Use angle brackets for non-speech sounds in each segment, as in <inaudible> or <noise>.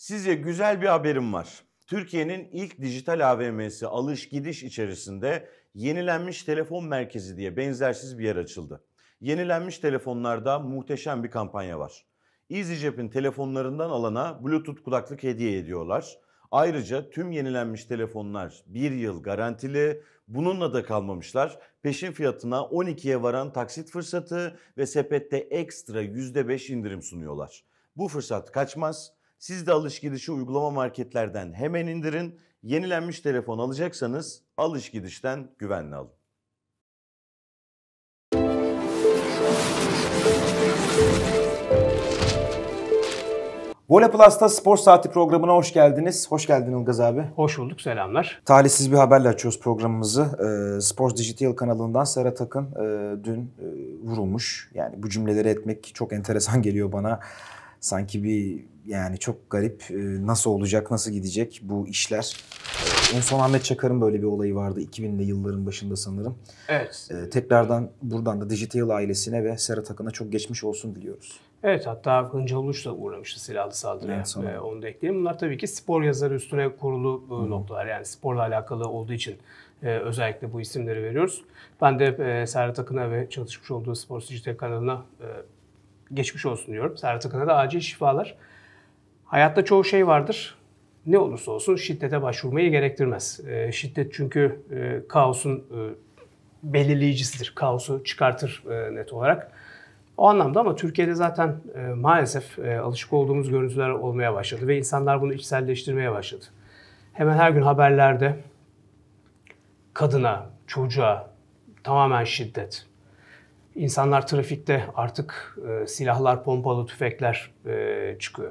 Size güzel bir haberim var. Türkiye'nin ilk dijital AVM'si alış gidiş içerisinde yenilenmiş telefon merkezi diye benzersiz bir yer açıldı. Yenilenmiş telefonlarda muhteşem bir kampanya var. EasyJet'in telefonlarından alana Bluetooth kulaklık hediye ediyorlar. Ayrıca tüm yenilenmiş telefonlar bir yıl garantili. Bununla da kalmamışlar. Peşin fiyatına 12'ye varan taksit fırsatı ve sepette ekstra %5 indirim sunuyorlar. Bu fırsat kaçmaz. Siz de alış gidişi uygulama marketlerden hemen indirin. Yenilenmiş telefon alacaksanız alış gidişten güvenli alın. Vole Plus'ta Spor Saati programına hoş geldiniz. Hoş geldin Ilgaz abi. Hoş bulduk, selamlar. Talihsiz bir haberle açıyoruz programımızı. Ee, Sports Digital kanalından Serhat Akın e, dün e, vurulmuş. Yani bu cümleleri etmek çok enteresan geliyor bana sanki bir yani çok garip e, nasıl olacak, nasıl gidecek bu işler. E, en son Ahmet Çakar'ın böyle bir olayı vardı 2000'li yılların başında sanırım. Evet. Ee, tekrardan buradan da Digital ailesine ve Serhat Akın'a çok geçmiş olsun diliyoruz. Evet hatta Hınca Uluç da uğramıştı silahlı saldırıya. Evet, sonra. E, onu da ekleyelim. Bunlar tabii ki spor yazarı üstüne kurulu hmm. noktalar. Yani sporla alakalı olduğu için e, özellikle bu isimleri veriyoruz. Ben de e, Serhat Akın'a ve çalışmış olduğu Spor Dijital kanalına e, geçmiş olsun diyorum. Serhat Akın'a da acil şifalar. Hayatta çoğu şey vardır. Ne olursa olsun şiddete başvurmayı gerektirmez. E, şiddet çünkü e, kaosun e, belirleyicisidir. Kaosu çıkartır e, net olarak. O anlamda ama Türkiye'de zaten e, maalesef e, alışık olduğumuz görüntüler olmaya başladı ve insanlar bunu içselleştirmeye başladı. Hemen her gün haberlerde kadına, çocuğa tamamen şiddet, insanlar trafikte artık e, silahlar, pompalı tüfekler e, çıkıyor.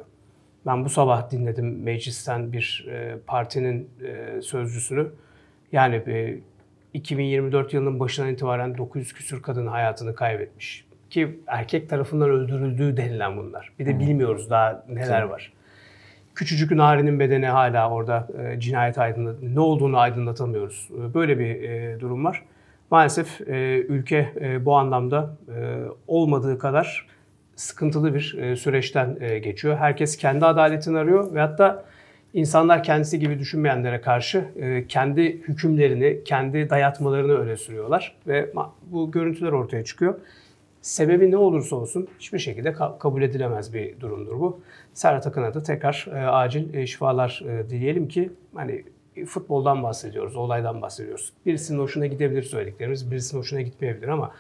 Ben bu sabah dinledim meclisten bir e, partinin e, sözcüsünü. Yani e, 2024 yılının başından itibaren 900 küsür kadın hayatını kaybetmiş. Ki erkek tarafından öldürüldüğü denilen bunlar. Bir de bilmiyoruz daha neler var. Küçücük Nari'nin bedeni hala orada e, cinayet aydınlat ne olduğunu aydınlatamıyoruz. E, böyle bir e, durum var. Maalesef e, ülke e, bu anlamda e, olmadığı kadar sıkıntılı bir süreçten geçiyor. Herkes kendi adaletini arıyor ve hatta insanlar kendisi gibi düşünmeyenlere karşı kendi hükümlerini, kendi dayatmalarını öne sürüyorlar ve bu görüntüler ortaya çıkıyor. Sebebi ne olursa olsun hiçbir şekilde kabul edilemez bir durumdur bu. Serhat Akın'a da tekrar acil şifalar dileyelim ki hani futboldan bahsediyoruz, olaydan bahsediyoruz. Birisinin hoşuna gidebilir söylediklerimiz, birisinin hoşuna gitmeyebilir ama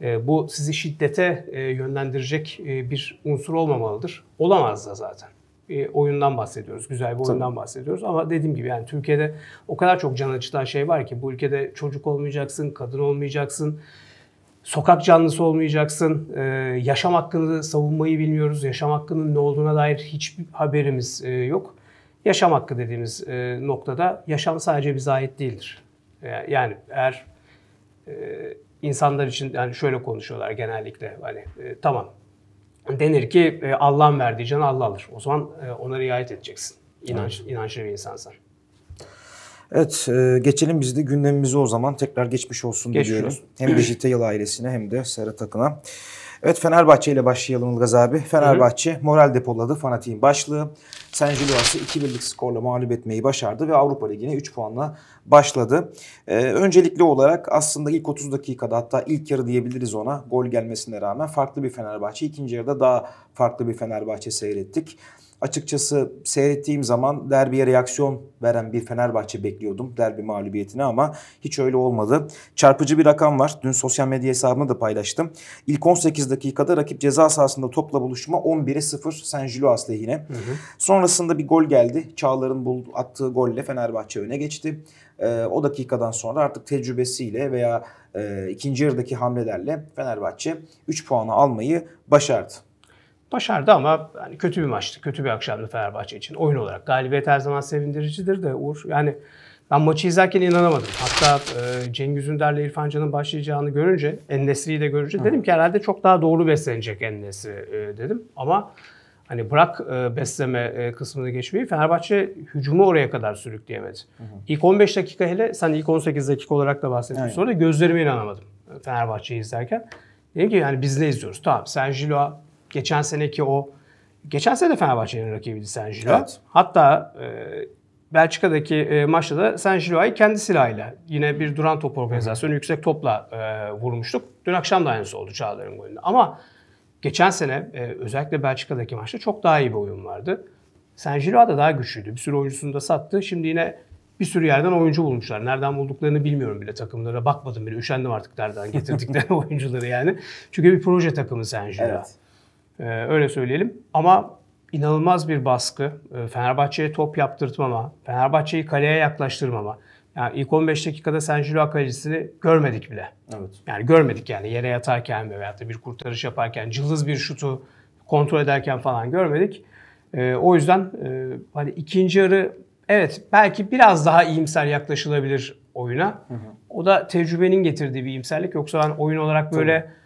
e, bu sizi şiddete e, yönlendirecek e, bir unsur olmamalıdır. Olamaz da zaten. Bir oyundan bahsediyoruz. Güzel bir oyundan Tabii. bahsediyoruz. Ama dediğim gibi yani Türkiye'de o kadar çok can acıtan şey var ki bu ülkede çocuk olmayacaksın, kadın olmayacaksın, sokak canlısı olmayacaksın, ee, yaşam hakkını savunmayı bilmiyoruz, yaşam hakkının ne olduğuna dair hiçbir haberimiz e, yok. Yaşam hakkı dediğimiz e, noktada yaşam sadece bize ait değildir. E, yani eğer e, insanlar için yani şöyle konuşuyorlar genellikle hani e, tamam denir ki e, Allah'ın verdiği canı Allah alır. O zaman e, ona riayet edeceksin. İnanç, evet. İnançlı bir insansan. Evet e, geçelim biz de gündemimizi o zaman tekrar geçmiş olsun Geçiyorum. Hem Dijite Yıl ailesine hem de Serhat Akın'a. Evet Fenerbahçe ile başlayalım Ilgaz abi. Fenerbahçe Hı-hı. moral depoladı fanatiğin başlığı. San Gilloas'ı 2-1'lik skorla mağlup etmeyi başardı ve Avrupa Ligi'ne 3 puanla başladı. Ee, öncelikli olarak aslında ilk 30 dakikada hatta ilk yarı diyebiliriz ona gol gelmesine rağmen farklı bir Fenerbahçe. ikinci yarıda daha farklı bir Fenerbahçe seyrettik. Açıkçası seyrettiğim zaman derbiye reaksiyon veren bir Fenerbahçe bekliyordum derbi mağlubiyetine ama hiç öyle olmadı. Çarpıcı bir rakam var. Dün sosyal medya hesabımda da paylaştım. İlk 18 dakikada rakip ceza sahasında topla buluşma 11'e 0 San Julius lehine. Hı hı. Sonrasında bir gol geldi. Çağlar'ın attığı golle Fenerbahçe öne geçti. Ee, o dakikadan sonra artık tecrübesiyle veya e, ikinci yarıdaki hamlelerle Fenerbahçe 3 puanı almayı başardı. Başardı ama yani kötü bir maçtı. Kötü bir akşamdı Fenerbahçe için. Oyun olarak galibiyet her zaman sevindiricidir de Uğur. Yani ben maçı izlerken inanamadım. Hatta e, Cengiz Ünder'le İrfan Can'ın başlayacağını görünce, Ennesri'yi de görünce Hı. dedim ki herhalde çok daha doğru beslenecek Ennesri e, dedim. Ama hani bırak e, besleme e, kısmını geçmeyi Fenerbahçe hücumu oraya kadar sürükleyemedi. hı. İlk 15 dakika hele sen ilk 18 dakika olarak da bahsettin sonra gözlerime inanamadım e, Fenerbahçe'yi izlerken. Dedim ki yani biz ne izliyoruz? Tamam sen Jiloa Geçen seneki o geçen sene Fenerbahçe'nin rakibiydi San Gilo. Evet. Hatta e, Belçika'daki e, maçta da San Gilo'yu kendi silahıyla yine bir duran top organizasyonu yüksek topla e, vurmuştuk. Dün akşam da aynısı oldu Çağlar'ın golünde. Ama geçen sene e, özellikle Belçika'daki maçta çok daha iyi bir oyun vardı. San Giro da daha güçlüydü. Bir sürü oyuncusunu da sattı. Şimdi yine bir sürü yerden oyuncu bulmuşlar. Nereden bulduklarını bilmiyorum bile takımlara. Bakmadım bile. Üşendim artık nereden getirdikleri <laughs> oyuncuları yani. Çünkü bir proje takımı San Giro. Evet. Ee, öyle söyleyelim. Ama inanılmaz bir baskı. Ee, Fenerbahçe'ye top yaptırtmama, Fenerbahçe'yi kaleye yaklaştırmama. Yani ilk 15 dakikada Senjilo kalecisini görmedik bile. Evet. Yani görmedik yani yere yatarken veya da bir kurtarış yaparken, cılız bir şutu kontrol ederken falan görmedik. Ee, o yüzden e, hani ikinci yarı evet belki biraz daha iyimser yaklaşılabilir oyuna. Hı hı. O da tecrübenin getirdiği bir iyimserlik. Yoksa ben oyun olarak böyle Tabii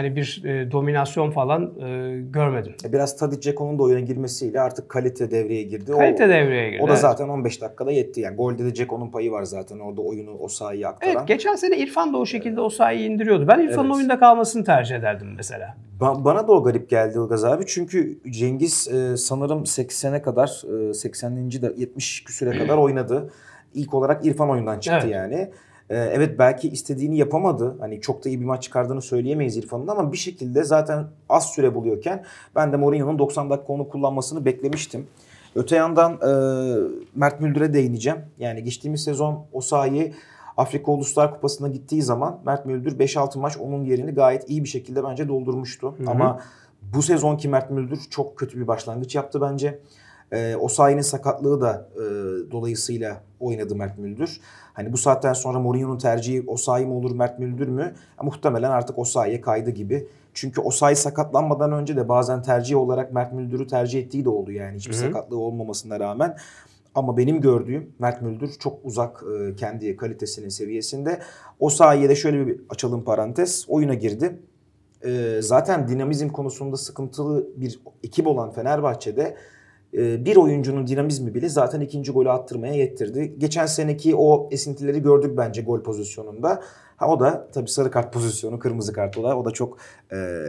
hani bir e, dominasyon falan e, görmedim. E, biraz Tadic Ceko'nun da oyuna girmesiyle artık kalite devreye girdi. Kalite o, devreye girdi. O da evet. zaten 15 dakikada yetti. Yani golde de Ceko'nun payı var zaten orada oyunu o sahayı aktaran. Evet geçen sene İrfan da o şekilde evet. o sahayı indiriyordu. Ben İrfan'ın evet. oyunda kalmasını tercih ederdim mesela. Ba- bana da o garip geldi Ilgaz abi. Çünkü Cengiz e, sanırım 80'e kadar e, 80. de 70 küsüre kadar oynadı. İlk olarak İrfan oyundan çıktı evet. yani. Ee, evet belki istediğini yapamadı. Hani çok da iyi bir maç çıkardığını söyleyemeyiz İrfan'ın ama bir şekilde zaten az süre buluyorken ben de Mourinho'nun 90 dakika onu kullanmasını beklemiştim. Öte yandan e, Mert Müldür'e değineceğim. Yani geçtiğimiz sezon o sahi Afrika Uluslar Kupası'na gittiği zaman Mert Müldür 5-6 maç onun yerini gayet iyi bir şekilde bence doldurmuştu. Hı hı. Ama bu sezonki Mert Müldür çok kötü bir başlangıç yaptı bence. E, Osayi'nin sakatlığı da e, dolayısıyla oynadı Mert Müldür. Hani bu saatten sonra Mourinho'nun tercihi Osayi mi olur Mert Müldür mü? Ya, muhtemelen artık Osayi'ye kaydı gibi. Çünkü Osayi sakatlanmadan önce de bazen tercih olarak Mert Müldür'ü tercih ettiği de oldu yani hiçbir Hı-hı. sakatlığı olmamasına rağmen. Ama benim gördüğüm Mert Müldür çok uzak e, kendi kalitesinin seviyesinde. O sayede şöyle bir açalım parantez. Oyuna girdi. E, zaten dinamizm konusunda sıkıntılı bir ekip olan Fenerbahçe'de ee, bir oyuncunun dinamizmi bile zaten ikinci golü attırmaya yettirdi. Geçen seneki o esintileri gördük bence gol pozisyonunda. Ha o da tabii sarı kart pozisyonu, kırmızı kart o da, o da çok e,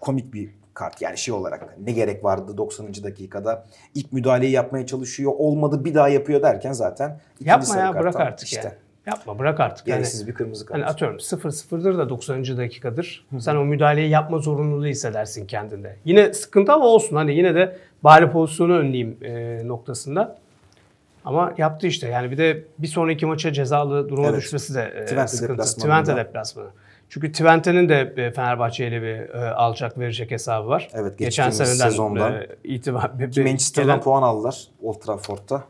komik bir kart. Yani şey olarak ne gerek vardı 90. dakikada ilk müdahaleyi yapmaya çalışıyor, olmadı bir daha yapıyor derken zaten Yapma ya, bırak artık işte. Ya. Yapma bırak artık. Hani Gereksiz yani, bir kırmızı hani kart. Hani atıyorum 0-0'dır da 90. dakikadır. Hı-hı. Sen o müdahaleyi yapma zorunluluğu hissedersin kendinde. Yine sıkıntı ama olsun. Hani yine de bari pozisyonu önleyeyim e, noktasında. Ama yaptı işte. Yani bir de bir sonraki maça cezalı duruma evet. düşmesi de e, sıkıntı. Deplasmanında. Twente deplasmanı. Çünkü Twente'nin de e, Fenerbahçe ile bir e, alacak verecek hesabı var. Evet, geçen seneden sezondan. E, itibaren. <laughs> Manchester'dan gelen... puan aldılar Old Trafford'da.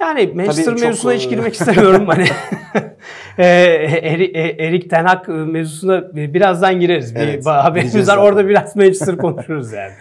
Yani Manchester Tabii mevzusuna hiç e, girmek istemiyorum. hani <laughs> <laughs> e, e, Erik Ten Hag mevzusuna birazdan gireriz. Evet, haberimiz var. Orada biraz Manchester konuşuruz yani.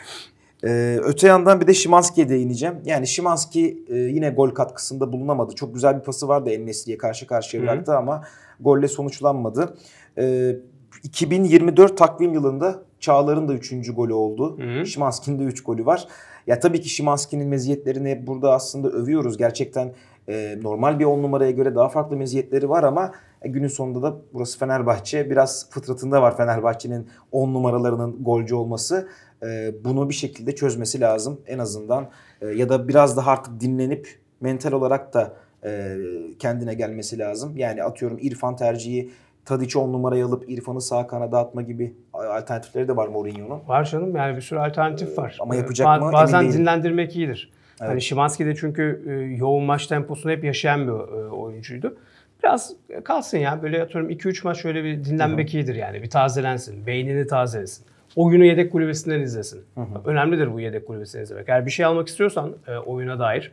Ee, <laughs> öte yandan bir de Şimanski'ye değineceğim. Yani Şimanski e, yine gol katkısında bulunamadı. Çok güzel bir pası vardı Ennesli'ye karşı karşıya bıraktı Hı-hı. ama golle sonuçlanmadı. Ee, 2024 takvim yılında Çağlar'ın da 3. golü oldu. Şimanski'nin de 3 golü var. Ya tabii ki Şimanski'nin meziyetlerini burada aslında övüyoruz. Gerçekten e, normal bir on numaraya göre daha farklı meziyetleri var ama e, günün sonunda da burası Fenerbahçe. Biraz fıtratında var Fenerbahçe'nin on numaralarının golcü olması. E, bunu bir şekilde çözmesi lazım en azından. E, ya da biraz daha artık dinlenip mental olarak da e, kendine gelmesi lazım. Yani atıyorum İrfan tercihi Tadiç'i on numaraya alıp İrfan'ı sağ kanada atma gibi alternatifleri de var Mourinho'nun. Var canım yani bir sürü alternatif ee, var. Ama ee, yapacak ba- mı? Bazen Emin dinlendirmek iyidir. Hani evet. Hani Şimanski de çünkü e, yoğun maç temposunu hep yaşayan bir e, oyuncuydu. Biraz kalsın ya böyle atıyorum 2-3 maç şöyle bir dinlenmek Hı-hı. iyidir yani. Bir tazelensin, beynini tazelesin. O günü yedek kulübesinden izlesin. Hı-hı. Önemlidir bu yedek kulübesini izlemek. Eğer bir şey almak istiyorsan e, oyuna dair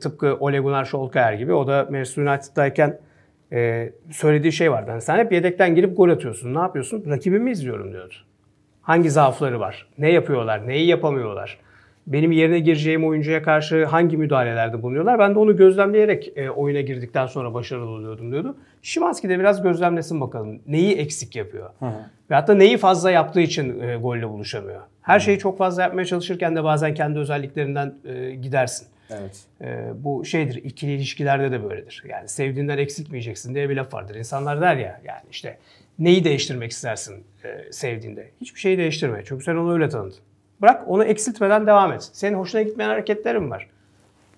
tıpkı Ole Gunnar Solskjaer gibi o da Manchester United'dayken e, söylediği şey vardı. Hani sen hep yedekten girip gol atıyorsun. Ne yapıyorsun? Rakibimi izliyorum diyordu. Hangi zaafları var? Ne yapıyorlar? Neyi yapamıyorlar? Benim yerine gireceğim oyuncuya karşı hangi müdahalelerde bulunuyorlar? Ben de onu gözlemleyerek e, oyuna girdikten sonra başarılı oluyordum diyordu. Şimanski de biraz gözlemlesin bakalım. Neyi eksik yapıyor? Hı hı. Ve hatta neyi fazla yaptığı için e, golle buluşamıyor. Her hı. şeyi çok fazla yapmaya çalışırken de bazen kendi özelliklerinden e, gidersin. Evet. E, bu şeydir, ikili ilişkilerde de böyledir. Yani sevdiğinden eksiltmeyeceksin diye bir laf vardır. İnsanlar der ya yani işte neyi değiştirmek istersin e, sevdiğinde? Hiçbir şeyi değiştirme. Çünkü sen onu öyle tanıdın. Bırak onu eksiltmeden devam et. Senin hoşuna gitmeyen hareketlerin var.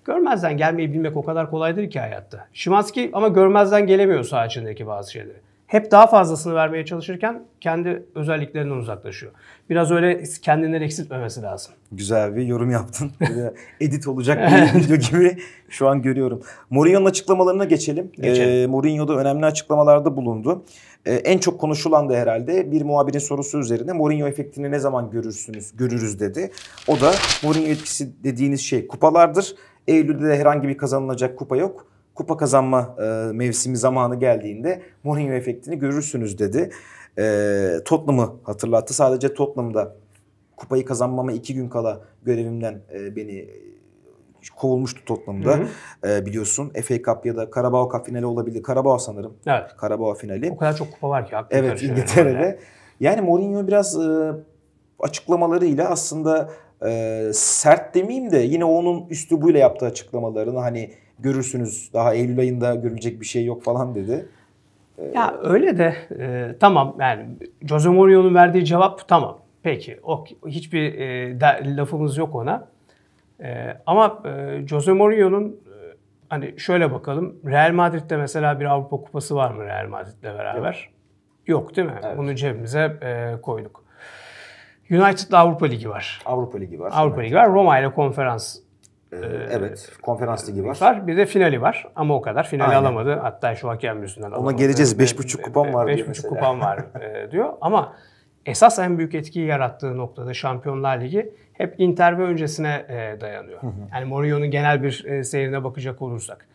Görmezden gelmeyi bilmek o kadar kolaydır ki hayatta. Şimanski ama görmezden gelemiyor sağ içindeki bazı şeyleri hep daha fazlasını vermeye çalışırken kendi özelliklerinden uzaklaşıyor. Biraz öyle kendinden eksiltmemesi lazım. Güzel bir yorum yaptın. <laughs> Edit olacak bir video gibi şu an görüyorum. Mourinho'nun açıklamalarına geçelim. geçelim. E, ee, Mourinho önemli açıklamalarda bulundu. E, en çok konuşulan da herhalde bir muhabirin sorusu üzerine Mourinho efektini ne zaman görürsünüz, görürüz dedi. O da Mourinho etkisi dediğiniz şey kupalardır. Eylül'de de herhangi bir kazanılacak kupa yok kupa kazanma e, mevsimi zamanı geldiğinde Mourinho efektini görürsünüz dedi. E, Tottenham'ı hatırlattı. Sadece Tottenham'da kupayı kazanmama iki gün kala görevimden e, beni e, kovulmuştu Tottenham'da. Hı hı. E, biliyorsun FA Cup ya da Karabağ Cup finali olabildi. Karabağ sanırım. Evet. Karabağ finali. O kadar çok kupa var ki. Evet İngiltere'de. Öyle. Yani Mourinho biraz e, açıklamalarıyla aslında e, sert demeyeyim de yine onun üslubuyla yaptığı açıklamalarını hani görürsünüz daha Eylül ayında görülecek bir şey yok falan dedi. Ya öyle de e, tamam yani Jose Mourinho'nun verdiği cevap tamam. Peki ok, hiçbir e, de, lafımız yok ona. E, ama e, Jose Mourinho'nun e, hani şöyle bakalım Real Madrid'de mesela bir Avrupa Kupası var mı Real Madrid'le beraber? Yok, yok değil mi? Evet. Bunu cebimize e, koyduk. United'la Avrupa Ligi var. Avrupa Ligi var. Avrupa Ligi var. Roma ile konferans ee, evet. Konferans ligi var. var. Bir de finali var ama o kadar. Finali Aynen. alamadı. Hatta şu hakem yüzünden Ona geleceğiz. 5,5 kupam var Beş diyor mesela. kupam var e, diyor. Ama esas en büyük etkiyi yarattığı noktada Şampiyonlar Ligi hep Inter ve öncesine e, dayanıyor. Yani Mourinho'nun genel bir e, seyrine bakacak olursak.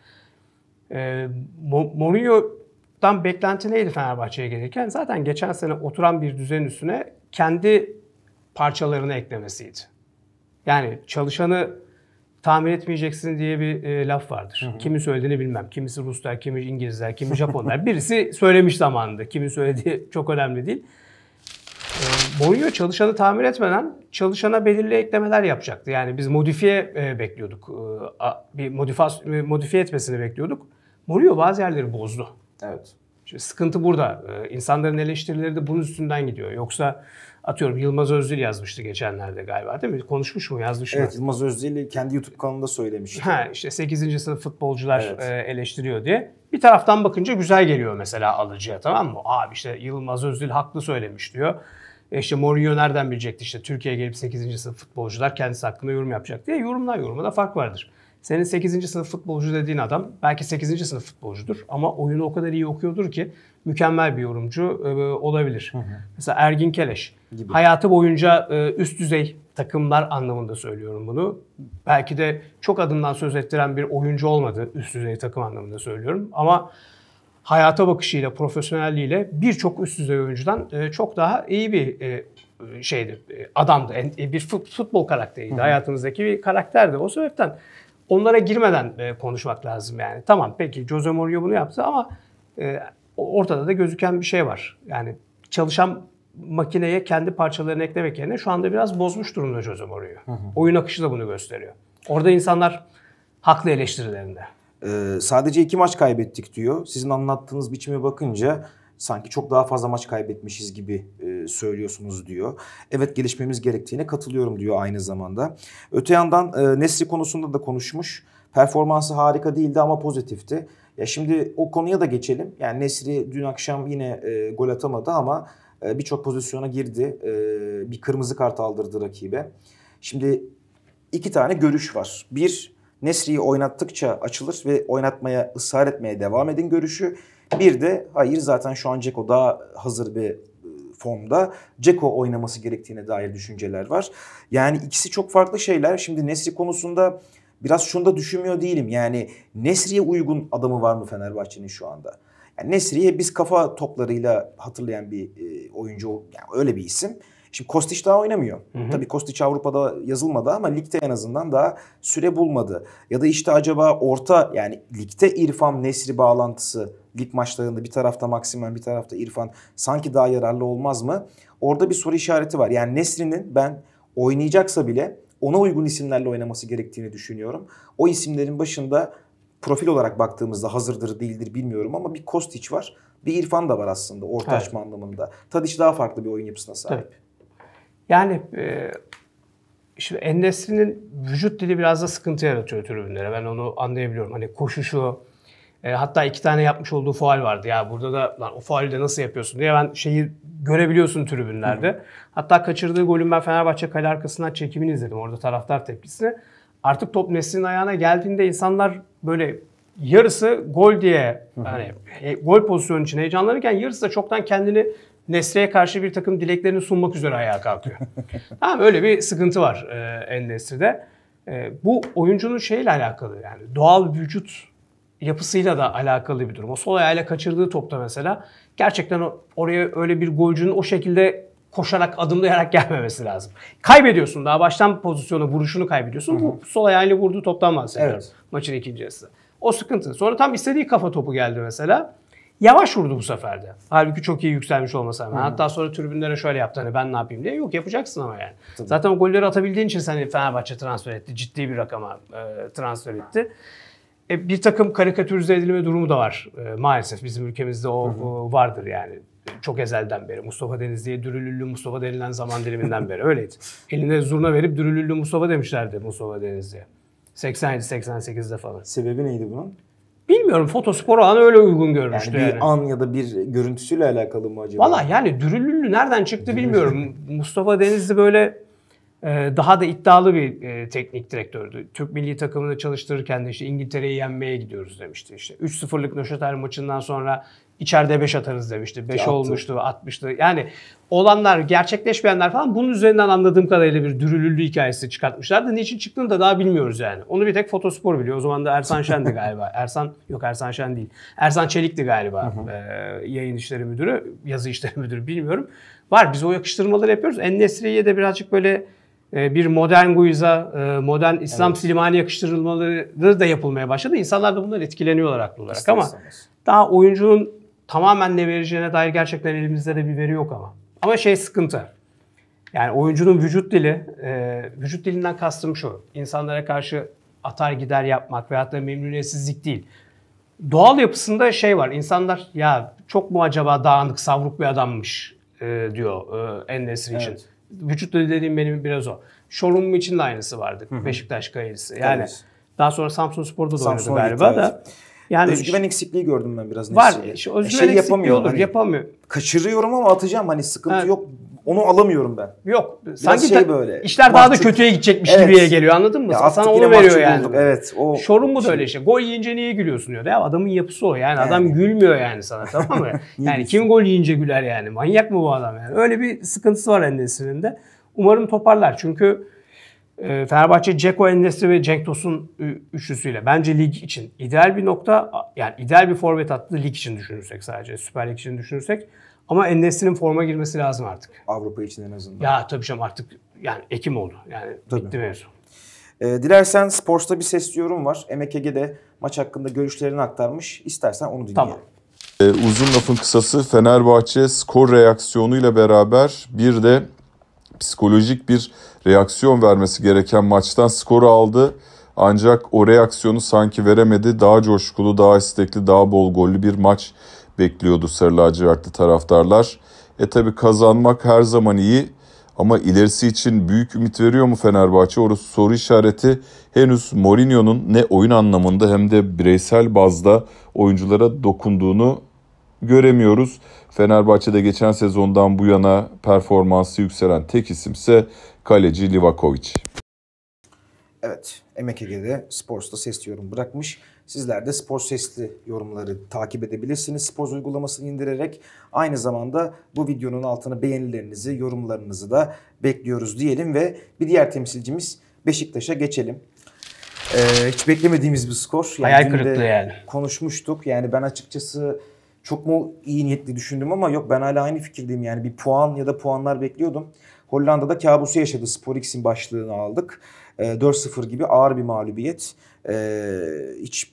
Mourinho'dan beklenti neydi Fenerbahçe'ye gelirken? Zaten geçen sene oturan bir düzen üstüne kendi parçalarını eklemesiydi. Yani çalışanı tamir etmeyeceksin diye bir e, laf vardır. Hı hı. Kimin söylediğini bilmem. Kimisi Ruslar, kimi İngilizler, kimi Japonlar. Birisi söylemiş zamanında. Kimin söylediği çok önemli değil. E, Boyuyor çalışanı tamir etmeden çalışana belirli eklemeler yapacaktı. Yani biz modifiye e, bekliyorduk. E, bir modifiye, modifiye etmesini bekliyorduk. Moruyor bazı yerleri bozdu. Evet. Şimdi sıkıntı burada. E, insanların eleştirileri de bunun üstünden gidiyor. Yoksa Atıyorum Yılmaz Özdil yazmıştı geçenlerde galiba değil mi? Konuşmuş mu yazmış evet, mı? Evet Yılmaz Özdil kendi YouTube kanalında söylemişti. Ha işte 8. sınıf futbolcular evet. E, eleştiriyor diye. Bir taraftan bakınca güzel geliyor mesela alıcıya tamam mı? Abi işte Yılmaz Özdil haklı söylemiş diyor. E işte Mourinho nereden bilecekti işte Türkiye'ye gelip 8. sınıf futbolcular kendisi hakkında yorum yapacak diye yorumlar yoruma da fark vardır. Senin 8. sınıf futbolcu dediğin adam belki 8. sınıf futbolcudur ama oyunu o kadar iyi okuyordur ki mükemmel bir yorumcu e, olabilir. Hı hı. Mesela Ergin Keleş. Gibi. Hayatı boyunca e, üst düzey takımlar anlamında söylüyorum bunu. Belki de çok adından söz ettiren bir oyuncu olmadı üst düzey takım anlamında söylüyorum. Ama hayata bakışıyla, profesyonelliğiyle birçok üst düzey oyuncudan e, çok daha iyi bir e, şeydi, e, adamdı. E, bir futbol karakteriydi. Hı hı. Hayatımızdaki bir karakterdi. O sebepten onlara girmeden e, konuşmak lazım yani. Tamam peki Jose Mourinho bunu yaptı ama e, ortada da gözüken bir şey var. Yani çalışan makineye kendi parçalarını eklemek yerine şu anda biraz bozmuş durumda Jose Mourinho. Hı hı. Oyun akışı da bunu gösteriyor. Orada insanlar haklı eleştirilerinde. Ee, sadece iki maç kaybettik diyor. Sizin anlattığınız biçime bakınca sanki çok daha fazla maç kaybetmişiz gibi e, söylüyorsunuz diyor. Evet gelişmemiz gerektiğine katılıyorum diyor aynı zamanda. Öte yandan e, Nesri konusunda da konuşmuş. Performansı harika değildi ama pozitifti. Ya şimdi o konuya da geçelim. Yani Nesri dün akşam yine e, gol atamadı ama e, birçok pozisyona girdi. E, bir kırmızı kart aldırdı rakibe. Şimdi iki tane görüş var. Bir Nesri'yi oynattıkça açılır ve oynatmaya ısrar etmeye devam edin görüşü. Bir de hayır zaten şu an Ceko daha hazır bir ıı, formda. Ceko oynaması gerektiğine dair düşünceler var. Yani ikisi çok farklı şeyler. Şimdi Nesri konusunda biraz şunu da düşünmüyor değilim. Yani Nesri'ye uygun adamı var mı Fenerbahçe'nin şu anda? Yani Nesri'ye biz kafa toplarıyla hatırlayan bir ıı, oyuncu, yani öyle bir isim. Şimdi Kostiç daha oynamıyor. Hı hı. Tabii Kostiç Avrupa'da yazılmadı ama ligde en azından daha süre bulmadı. Ya da işte acaba orta yani ligde İrfan Nesri bağlantısı lig maçlarında bir tarafta Maksimen bir tarafta İrfan sanki daha yararlı olmaz mı? Orada bir soru işareti var. Yani Nesri'nin ben oynayacaksa bile ona uygun isimlerle oynaması gerektiğini düşünüyorum. O isimlerin başında profil olarak baktığımızda hazırdır değildir bilmiyorum ama bir Kostiç var. Bir İrfan da var aslında orta evet. açma anlamında. Tadiç daha farklı bir oyun yapısına sahip. Evet. Yani e, şimdi Ennesri'nin vücut dili biraz da sıkıntı yaratıyor tribünlere. Ben onu anlayabiliyorum. Hani koşuşu, e, hatta iki tane yapmış olduğu faal vardı. Ya burada da lan o faali de nasıl yapıyorsun diye ben şeyi görebiliyorsun tribünlerde. Hı. Hatta kaçırdığı golün ben Fenerbahçe kale arkasından çekimini izledim. Orada taraftar tepkisini. Artık top Neslinin ayağına geldiğinde insanlar böyle yarısı gol diye hani e, gol pozisyonu için heyecanlanırken yarısı da çoktan kendini Nesre'ye karşı bir takım dileklerini sunmak üzere ayağa kalkıyor. <laughs> tamam öyle bir sıkıntı var e, Endesri'de. E, bu oyuncunun şeyle alakalı yani doğal vücut yapısıyla da alakalı bir durum. O sol ayağıyla kaçırdığı topta mesela gerçekten oraya öyle bir golcünün o şekilde koşarak adımlayarak gelmemesi lazım. Kaybediyorsun daha baştan pozisyonu vuruşunu kaybediyorsun. Hı-hı. Bu sol ayağıyla vurduğu toptan bahsediyorum. Evet. Maçın ikincisi. O sıkıntı. Sonra tam istediği kafa topu geldi mesela. Yavaş vurdu bu sefer de. Halbuki çok iyi yükselmiş olması rağmen. Hatta sonra tribünlere şöyle yaptı hani ben ne yapayım diye. Yok yapacaksın ama yani. Tabii. Zaten o golleri atabildiğin için seni Fenerbahçe transfer etti. Ciddi bir rakama e, transfer etti. E, bir takım karikatürize edilme durumu da var e, maalesef. Bizim ülkemizde o, o vardır yani çok ezelden beri. Mustafa Denizli'ye dürülüllü Mustafa denilen zaman diliminden beri öyleydi. <laughs> Eline zurna verip dürülüllü Mustafa demişlerdi Mustafa Denizli'ye. 87-88'de falan. Sebebi neydi bunun? Bilmiyorum fotospor anı öyle uygun görmüştü yani. Bir yani. an ya da bir görüntüsüyle alakalı mı acaba? Valla yani dürülülü nereden çıktı bilmiyorum. Mustafa Denizli böyle e, daha da iddialı bir e, teknik direktördü. Türk milli takımını çalıştırırken de işte İngiltere'yi yenmeye gidiyoruz demişti. İşte 3-0'lık Nöşeter maçından sonra İçeride 5 atarız demişti. 5 olmuştu, atmıştı. Yani olanlar, gerçekleşmeyenler falan bunun üzerinden anladığım kadarıyla bir dürülüllü hikayesi çıkartmışlardı. Niçin çıktığını da daha bilmiyoruz yani. Onu bir tek Fotospor biliyor. O zaman da Ersan Şen'di galiba. <laughs> Ersan, yok Ersan Şen değil. Ersan Çelik'ti galiba e, yayın işleri müdürü, yazı işleri <laughs> müdürü bilmiyorum. Var biz o yakıştırmaları yapıyoruz. En Nesri'ye de birazcık böyle e, bir modern Guiza, e, modern İslam evet. Silimani yakıştırılmaları da yapılmaya başladı. İnsanlar da bunlar etkileniyorlar haklı olarak İstersen. ama daha oyuncunun tamamen ne vereceğine dair gerçekten elimizde de bir veri yok ama. Ama şey sıkıntı. Yani oyuncunun vücut dili, e, vücut dilinden kastım şu. İnsanlara karşı atar gider yapmak veyahut da memnuniyetsizlik değil. Doğal yapısında şey var. İnsanlar ya çok mu acaba dağınık, savruk bir adammış e, diyor e, Enesri evet. için. Vücut dili dediğim benim biraz o. Şorumlu için de aynısı vardı. Hı-hı. Beşiktaş kayısı. Yani evet. daha sonra Samsun Spor'da da Samsun oynadı galiba da. Evet. Yani özgüven eksikliği gördüm ben biraz Var. Nesli'de. Şu özgüven şey eksikliği yapamıyor, olur, hani, yapamıyor. Kaçırıyorum ama atacağım hani sıkıntı ha. yok. Onu alamıyorum ben. Yok. Biraz sanki şey böyle. İşler mahcup. daha da kötüye gidecekmiş evet. gibiye geliyor anladın mı? Ya Sana onu veriyor yani. Olduk. Evet. O Şorun bu da şey- öyle şey. Gol yiyince niye gülüyorsun diyor. Ya adamın yapısı o yani. yani. Adam gülmüyor yani sana tamam mı? <laughs> yani kim gol yiyince güler yani. Manyak mı bu adam yani? Öyle bir sıkıntısı var Endesi'nin de. Umarım toparlar. Çünkü ee, Fenerbahçe Ceko Endesi ve Cenk Tosun üçlüsüyle bence lig için ideal bir nokta yani ideal bir forvet hattı lig için düşünürsek sadece Süper Lig için düşünürsek ama Endesi'nin forma girmesi lazım artık. Avrupa için en azından. Ya tabii canım artık yani Ekim oldu. Yani tabii. bitti mevzu. E, dilersen sporsta bir ses diyorum var. Emek Ege'de maç hakkında görüşlerini aktarmış. İstersen onu dinleyelim. Tamam. E, uzun lafın kısası Fenerbahçe skor reaksiyonuyla beraber bir de psikolojik bir reaksiyon vermesi gereken maçtan skoru aldı. Ancak o reaksiyonu sanki veremedi. Daha coşkulu, daha istekli, daha bol gollü bir maç bekliyordu Sarı Lacivertli taraftarlar. E tabi kazanmak her zaman iyi ama ilerisi için büyük ümit veriyor mu Fenerbahçe? Orası soru işareti. Henüz Mourinho'nun ne oyun anlamında hem de bireysel bazda oyunculara dokunduğunu göremiyoruz. Fenerbahçe'de geçen sezondan bu yana performansı yükselen tek isimse kaleci Livakovic. Evet, Emek Ege'de Sports'ta ses yorum bırakmış. Sizler de spor sesli yorumları takip edebilirsiniz. Spor uygulamasını indirerek aynı zamanda bu videonun altına beğenilerinizi, yorumlarınızı da bekliyoruz diyelim ve bir diğer temsilcimiz Beşiktaş'a geçelim. Ee, hiç beklemediğimiz bir skor. Yani Hayal kırıklığı yani. Konuşmuştuk. Yani ben açıkçası çok mu iyi niyetli düşündüm ama yok ben hala aynı fikirdeyim. Yani bir puan ya da puanlar bekliyordum. Hollanda'da kabusu yaşadı. Spor başlığını aldık. E, ee, 4-0 gibi ağır bir mağlubiyet. E, ee, hiç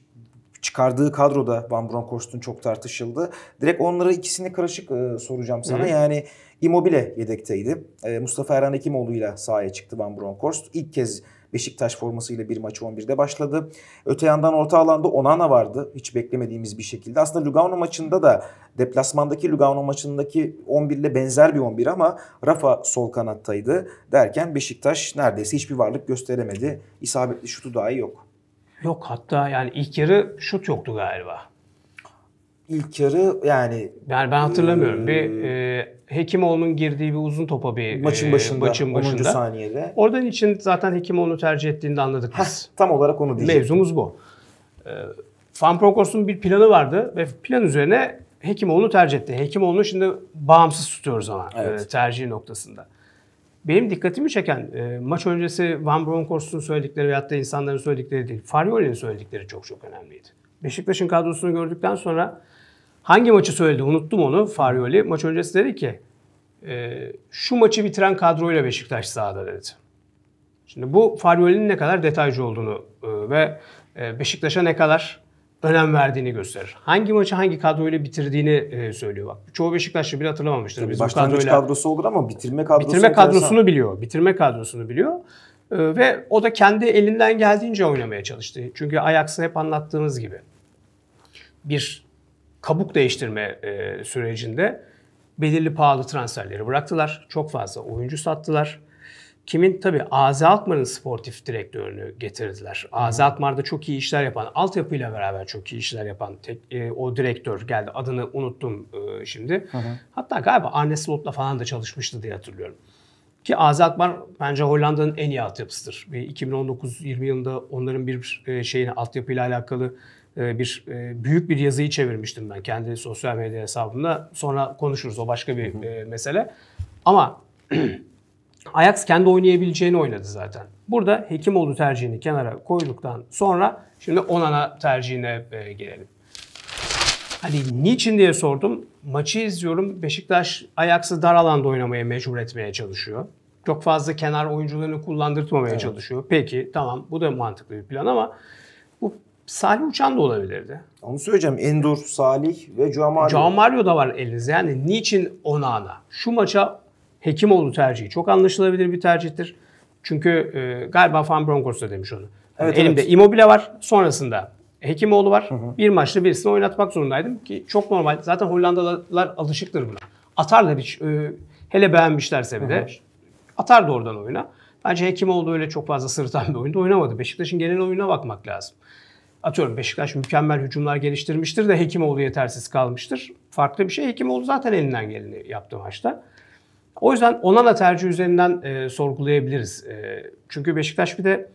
çıkardığı kadroda Van Bronckhorst'un çok tartışıldı. Direkt onları ikisini karışık e, soracağım sana. Hı. Yani Immobile yedekteydi. E, Mustafa Erhan Hekimoğlu'yla sahaya çıktı Van Bronckhorst. İlk kez Beşiktaş formasıyla bir maç 11'de başladı. Öte yandan orta alanda Onana vardı. Hiç beklemediğimiz bir şekilde. Aslında Lugano maçında da deplasmandaki Lugano maçındaki 11 ile benzer bir 11 ama Rafa sol kanattaydı derken Beşiktaş neredeyse hiçbir varlık gösteremedi. İsabetli şutu dahi yok. Yok hatta yani ilk yarı şut yoktu galiba ilk yarı yani yani ben hatırlamıyorum. E, bir ee, e, Hekimoğlu'nun girdiği bir uzun topa bir maçın e, başında, e, maçın başında. 10. saniyede. Oradan için zaten Hekimoğlu'nu tercih ettiğini anladık Heh, biz. tam olarak onu diyeceğim. Mevzumuz bu. E, Van Prokhorst'un bir planı vardı ve plan üzerine Hekimoğlu'nu tercih etti. Hekimoğlu'nu şimdi bağımsız tutuyoruz ama evet. e, tercih noktasında. Benim dikkatimi çeken e, maç öncesi Van Bronckhorst'un söyledikleri veyahut da insanların söyledikleri değil, Farioli'nin söyledikleri çok çok önemliydi. Beşiktaş'ın kadrosunu gördükten sonra Hangi maçı söyledi unuttum onu Farioli. Maç öncesi dedi ki e, şu maçı bitiren kadroyla Beşiktaş sahada dedi. Şimdi bu Farioli'nin ne kadar detaycı olduğunu e, ve e, Beşiktaş'a ne kadar önem verdiğini gösterir. Hangi maçı hangi kadroyla bitirdiğini e, söylüyor bak. Çoğu Beşiktaşlı bile hatırlamamıştır. Tabii, başlangıç kadrosu olur ama bitirme kadrosu Bitirme kadrosunu enteresan. biliyor. Bitirme kadrosunu biliyor. E, ve o da kendi elinden geldiğince oynamaya çalıştı. Çünkü Ajax'ı hep anlattığımız gibi bir kabuk değiştirme e, sürecinde belirli pahalı transferleri bıraktılar. Çok fazla oyuncu sattılar. Kimin tabi Azi Alkmaar'ın sportif direktörünü getirdiler. Azi Alkmaar'da çok iyi işler yapan, altyapıyla beraber çok iyi işler yapan tek, e, o direktör geldi. Adını unuttum e, şimdi. Hı hı. Hatta galiba Arne Slot'la falan da çalışmıştı diye hatırlıyorum. Ki Azi Alkmaar bence Hollanda'nın en iyi altyapısıdır. 2019-20 yılında onların bir e, şeyini altyapıyla alakalı e, bir e, büyük bir yazıyı çevirmiştim ben kendi sosyal medya hesabımda. Sonra konuşuruz o başka bir hı hı. E, mesele. Ama <clears throat> Ajax kendi oynayabileceğini oynadı zaten. Burada Hekimoğlu tercihini kenara koyduktan sonra şimdi Onana tercihine gelelim. Hani niçin diye sordum. Maçı izliyorum. Beşiktaş Ajax'ı dar alanda oynamaya mecbur etmeye çalışıyor. Çok fazla kenar oyuncularını kullandırtmamaya evet. çalışıyor. Peki tamam bu da mantıklı bir plan ama Salih Uçan da olabilirdi. Onu söyleyeceğim. Endur, Salih ve Joao Mario. da var elinizde. Yani niçin ona ana? Şu maça Hekimoğlu tercihi çok anlaşılabilir bir tercihtir. Çünkü e, galiba fan Bronckhorst da demiş onu. Evet, yani Elimde evet. Immobile var. Sonrasında Hekimoğlu var. Hı hı. Bir maçta birisini oynatmak zorundaydım ki çok normal. Zaten Hollandalılar alışıktır buna. Atarlar hiç. E, hele beğenmişlerse bir de. Atar da oradan oyuna. Bence Hekimoğlu öyle çok fazla sırıtan bir oyunda oynamadı. Beşiktaş'ın genel oyununa bakmak lazım. Atıyorum Beşiktaş mükemmel hücumlar geliştirmiştir de Hekimoğlu yetersiz kalmıştır. Farklı bir şey Hekimoğlu zaten elinden geleni yaptı maçta. O yüzden ona da tercih üzerinden e, sorgulayabiliriz. E, çünkü Beşiktaş bir de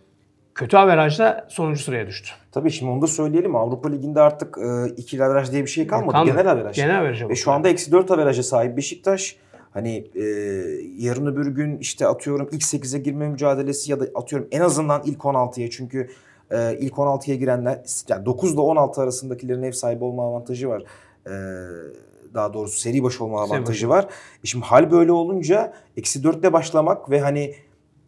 kötü averajda sonuncu sıraya düştü. Tabii şimdi onu da söyleyelim. Avrupa Ligi'nde artık e, ikili averaj diye bir şey kalmadı. kalmadı. Genel averaj. Genel averaj. Ve şu anda eksi 4 averaja sahip Beşiktaş. Hani e, yarın öbür gün işte atıyorum ilk 8'e girme mücadelesi ya da atıyorum en azından ilk 16'ya çünkü e, ilk 16'ya girenler yani 9 ile 16 arasındakilerin ev sahibi olma avantajı var. E, daha doğrusu seri başı olma avantajı var. E şimdi hal böyle olunca eksi 4 ile başlamak ve hani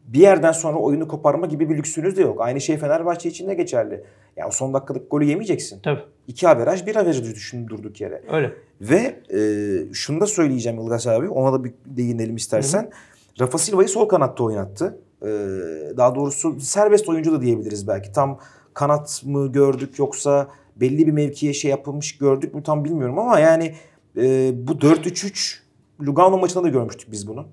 bir yerden sonra oyunu koparma gibi bir lüksünüz de yok. Aynı şey Fenerbahçe için de geçerli. Yani son dakikalık golü yemeyeceksin. Tabii. İki averaj, bir averaj düşün durduk yere. Öyle. Ve e, şunu da söyleyeceğim Ilgaz abi. Ona da bir değinelim istersen. Hı hı. Rafa Silva'yı sol kanatta oynattı. Ee, daha doğrusu serbest oyuncu da diyebiliriz belki. Tam kanat mı gördük yoksa belli bir mevkiye şey yapılmış gördük mü tam bilmiyorum ama yani e, bu 4-3-3 Lugano maçında da görmüştük biz bunu.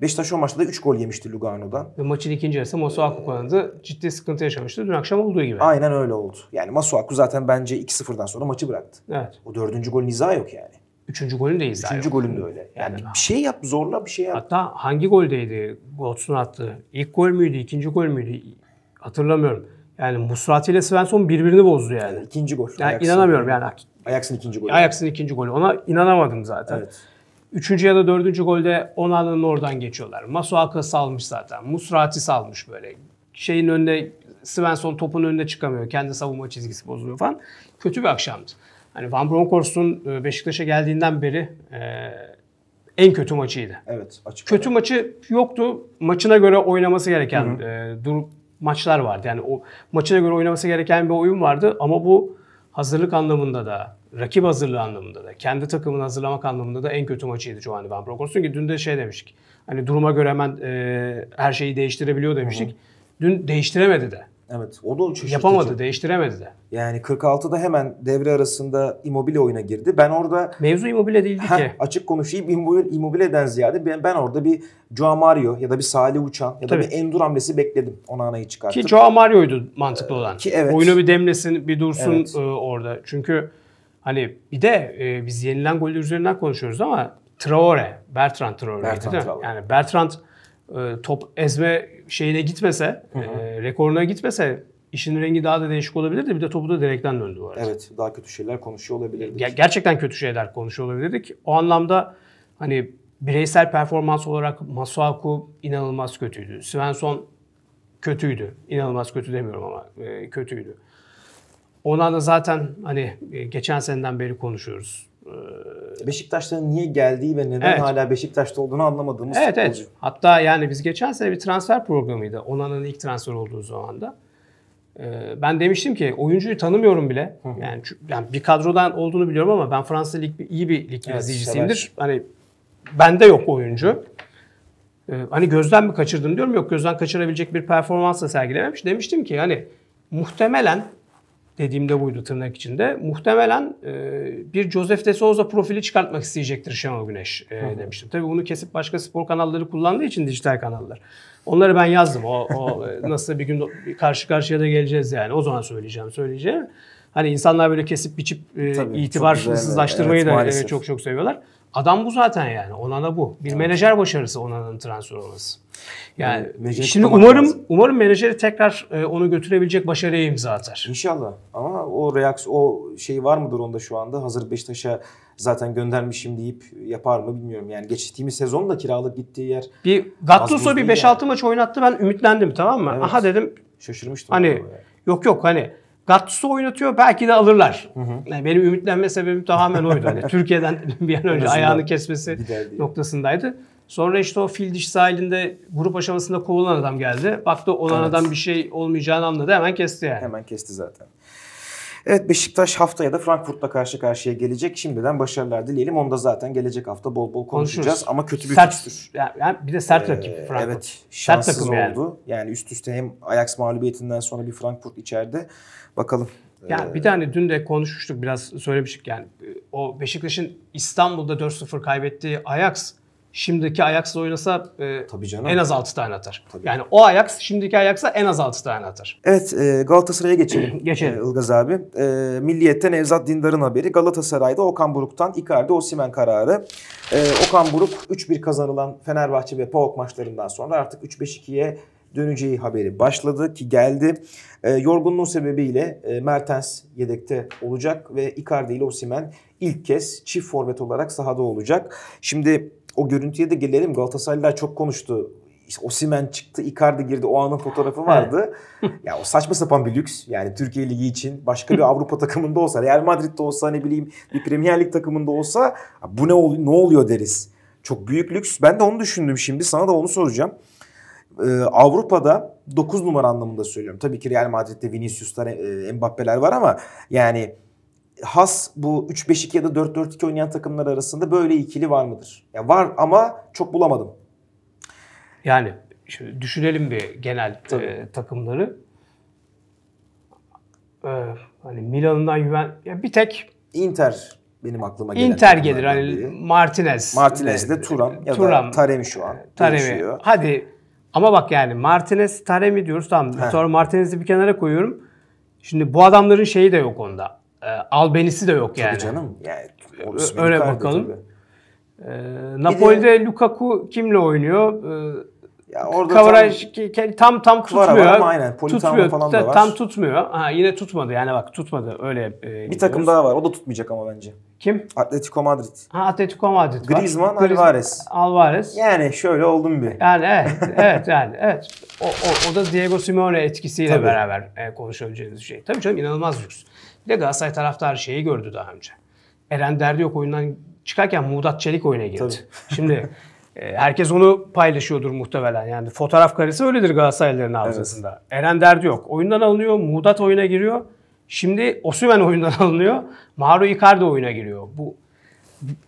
Beşiktaş o maçta da 3 gol yemişti Lugano'dan. Ve maçın ikinci yarısı Masuaku kullandı. Ciddi sıkıntı yaşamıştı. Dün akşam olduğu gibi. Aynen öyle oldu. Yani Masuaku zaten bence 2-0'dan sonra maçı bıraktı. Evet. O dördüncü gol niza yok yani. Üçüncü golü de izah Üçüncü golünde öyle. Yani, yani bir şey yap zorla bir şey yap. Hatta hangi goldeydi Godson attığı. İlk gol müydü? ikinci gol müydü? Hatırlamıyorum. Yani Musrati ile Svensson birbirini bozdu yani. yani ikinci gol. Yani Ajax'ın, inanamıyorum yani. Ayaksın ikinci golü. Ayaksın ikinci golü. Ona inanamadım zaten. Evet. Üçüncü ya da dördüncü golde Onana'nın oradan geçiyorlar. Masuaka salmış zaten. Musrati salmış böyle. Şeyin önünde Svensson topun önüne çıkamıyor. Kendi savunma çizgisi bozuluyor falan. Kötü bir akşamdı. Hani Van Bronckhorst'un e, Beşiktaş'a geldiğinden beri e, en kötü maçıydı. Evet. Açık kötü olarak. maçı yoktu. Maçına göre oynaması gereken e, dur maçlar vardı. Yani o maçına göre oynaması gereken bir oyun vardı ama bu hazırlık anlamında da, rakip hazırlığı anlamında da, kendi takımını hazırlamak anlamında da en kötü maçıydı Giovanni Van Bronckhorst'un ki dün de şey demiştik. Hani duruma göre hemen e, her şeyi değiştirebiliyor demiştik. Hı hı. Dün değiştiremedi de. Evet o da şaşırtıcı. Yapamadı değiştiremedi de. Yani 46'da hemen devre arasında immobile oyuna girdi. Ben orada... Mevzu immobile değildi heh, ki. Açık konuşayım immobileden ziyade ben, ben orada bir Joao Mario ya da bir Salih Uçan ya da bir Endur hamlesi bekledim ona anayı çıkartıp. Ki Joao Mario'ydu mantıklı ee, olan. ki evet. Oyunu bir demlesin bir dursun evet. e, orada. Çünkü hani bir de e, biz yenilen goller üzerinden konuşuyoruz ama Traore, Bertrand Traore. Bertrand Traore. Yani Bertrand e, top ezme şeyine gitmese, hı hı. E, rekoruna gitmese işin rengi daha da değişik olabilirdi. Bir de topu da direkten döndü bu arada. Evet, daha kötü şeyler konuşuyor olabilirdik. Ger- gerçekten kötü şeyler konuşuyor olabilirdik. O anlamda hani bireysel performans olarak Masuaku inanılmaz kötüydü. Svensson kötüydü. İnanılmaz kötü demiyorum ama e, kötüydü. Ona da zaten hani e, geçen seneden beri konuşuyoruz. Ee, Beşiktaş'tan niye geldiği ve neden evet. hala Beşiktaş'ta olduğunu anlamadığımız Evet evet. Hatta yani biz geçen sene bir transfer programıydı. Onan'ın ilk transfer olduğu zaman da. Ee, ben demiştim ki oyuncuyu tanımıyorum bile. Yani, yani bir kadrodan olduğunu biliyorum ama ben Fransa lig iyi bir lig evet, izleyicisiyimdir. Sever. Hani bende yok oyuncu. Ee, hani gözden mi kaçırdım diyorum. Yok gözden kaçırabilecek bir performansla sergilememiş. Demiştim ki hani muhtemelen dediğimde buydu tırnak içinde. Muhtemelen e, bir Joseph de Souza profili çıkartmak isteyecektir Şenol Güneş e, demiştim. Tabii bunu kesip başka spor kanalları kullandığı için dijital kanallar. Onları ben yazdım. O, o <laughs> nasıl bir gün karşı karşıya da geleceğiz yani. O zaman söyleyeceğim, söyleyeceğim. Hani insanlar böyle kesip biçip e, Tabii, itibarsızlaştırmayı evet, da maalesef. çok çok seviyorlar. Adam bu zaten yani. ona Onana bu. Bir evet. menajer başarısı Onana'nın transfer olması. Yani, yani şimdi umarım lazım. umarım menajeri tekrar e, onu götürebilecek başarıya imza atar. İnşallah. Ama o reaks o şey var mıdır onda şu anda? Hazır Beşiktaş'a zaten göndermişim deyip yapar mı bilmiyorum. Yani geçtiğimiz sezon da kiralık gittiği yer. Bir Gattuso bir 5-6 yani. maç oynattı. Ben ümitlendim tamam mı? Evet. Aha dedim. Şaşırmıştım. Hani yok yok hani Gattuso oynatıyor belki de alırlar. Hı hı. Yani benim ümitlenme sebebim tamamen oydu. Hani <laughs> Türkiye'den bir an önce ayağını kesmesi noktasındaydı. Sonra işte o fil diş sahilinde grup aşamasında kovulan adam geldi. Baktı olan evet. adam bir şey olmayacağını anladı hemen kesti yani. Hemen kesti zaten. Evet Beşiktaş haftaya da Frankfurt'la karşı karşıya gelecek. Şimdiden başarılar dileyelim. Onu da zaten gelecek hafta bol bol konuşacağız Konuşuruz. ama kötü bir sert, fikstür. Yani bir de sert ee, Frankfurt. Evet şanssız sert takım oldu. Yani. yani üst üste hem Ajax mağlubiyetinden sonra bir Frankfurt içeride. Bakalım yani ee, bir tane dün de konuşmuştuk biraz söylemiştik yani ee, o Beşiktaş'ın İstanbul'da 4-0 kaybettiği Ajax şimdiki Ajax'la oynasa e, Tabii canım. en az 6 tane atar. Tabii. Yani o Ajax şimdiki Ajax'a en az 6 tane atar. Evet e, Galatasaray'a geçelim. <clears throat> geçelim. E, Ilgaz abi. E, Milliyet'ten Nevzat Dindar'ın haberi. Galatasaray'da Okan Buruk'tan Icardi Osimen kararı. E, Okan Buruk 3-1 kazanılan Fenerbahçe ve PAOK maçlarından sonra artık 3-5-2'ye döneceği haberi başladı ki geldi. E, yorgunluğun sebebiyle e, Mertens yedekte olacak ve Icardi ile Osimen ilk kez çift forvet olarak sahada olacak. Şimdi o görüntüye de gelelim. Galatasaraylılar çok konuştu. İşte Osimen çıktı, Icardi girdi. O anın fotoğrafı vardı. <laughs> ya o saçma sapan bir lüks. Yani Türkiye Ligi için başka bir <laughs> Avrupa takımında olsa, Real Madrid'de olsa ne bileyim bir Premier Lig takımında olsa bu ne oluyor, ne oluyor deriz. Çok büyük lüks. Ben de onu düşündüm şimdi. Sana da onu soracağım. Ee, Avrupa'da 9 numara anlamında söylüyorum. Tabii ki Real Madrid'de Vinicius'lar, e, Mbappe'ler var ama yani has bu 3-5-2 ya da 4-4-2 oynayan takımlar arasında böyle ikili var mıdır? Ya var ama çok bulamadım. Yani şimdi düşünelim bir genel e, takımları. Ee, hani Milan'dan Juven ya bir tek Inter benim aklıma gelen. Inter gelir hani biri. Martinez. Martinez de Turan. ya Turam, da Taremi şu an. E, Taremi. Dönüşüyor. Hadi ama bak yani Martinez Taremi diyoruz tamam. Sonra Martinez'i bir kenara koyuyorum. Şimdi bu adamların şeyi de yok onda e, albenisi de yok yani. Tabii canım. Yani, Öyle bakalım. Tabii. E, Napoli'de de... Lukaku kimle oynuyor? E, ya orada kavraj tam, tam tam tutmuyor. Var, ama aynen. Tutmuyor, falan da var. Tam tutmuyor. Ha, yine tutmadı yani bak tutmadı öyle. E, bir gidiyoruz. takım daha var o da tutmayacak ama bence. Kim? Atletico Madrid. Ha Atletico Madrid var. Griezmann Alvarez. Alvarez. Yani şöyle oldum bir. Yani evet <laughs> evet yani evet. O, o, o da Diego Simeone etkisiyle Tabii. beraber e, konuşabileceğiniz şey. Tabii canım inanılmaz lüks. Bir de Galatasaray taraftarı şeyi gördü daha önce. Eren Derdi yok oyundan çıkarken Muğdat Çelik oyuna girdi. Tabii. Şimdi <laughs> Ee, herkes onu paylaşıyordur muhtemelen. Yani fotoğraf karesi öyledir Galatasaraylıların hafızasında. Evet. Eren derdi yok. Oyundan alınıyor, Muğdat oyuna giriyor. Şimdi Osimhen <laughs> oyundan alınıyor, Mauro Icardi oyuna giriyor. Bu